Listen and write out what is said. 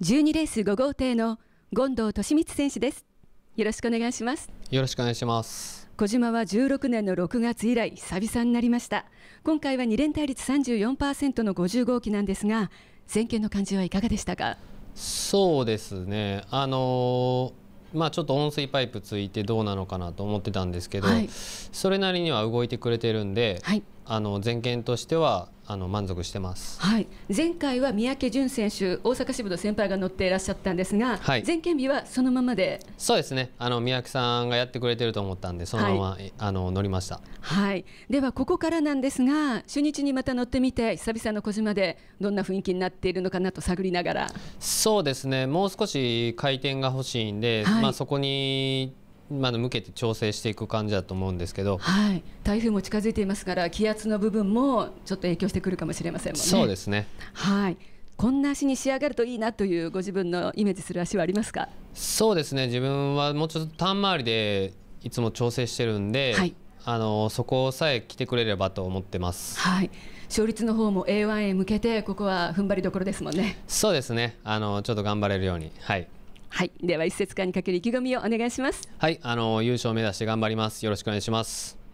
12レース5号艇の権藤利光選手ですよろしくお願いしますよろしくお願いします小島は16年の6月以来久々になりました今回は2連対率34%の50号機なんですが前見の感じはいかがでしたかそうですねあのー、まあ、ちょっと温水パイプついてどうなのかなと思ってたんですけど、はい、それなりには動いてくれてるんで、はい、あの全件としてはあの満足してます、はい、前回は三宅純選手大阪支部の先輩が乗っていらっしゃったんですが、はい、前件日はそのままでそうですねあの三宅さんがやってくれてると思ったんでそのまま、はい、あの乗りました、はい、ではここからなんですが初日にまた乗ってみて久々の小島でどんな雰囲気になっているのかなと探りながらそうですねもう少し回転が欲しいんで、はい、まあ、そこにまで向けて調整していく感じだと思うんですけど、はい、台風も近づいていますから気圧の部分もちょっと影響してくるかもしれませんもんね。そうですねはいこんな足に仕上がるといいなというご自分のイメージする足はありますかそうですね自分はもうちょっと単回りでいつも調整してるんで、はい、あのそこさえ来てくれればと思ってます。はい勝率の方も A1 へ向けてここは踏ん張りどころですもんね。そうですね。あのちょっと頑張れるように、はい、はい、では一節間にかける意気込みをお願いします。はい、あの優勝目指して頑張ります。よろしくお願いします。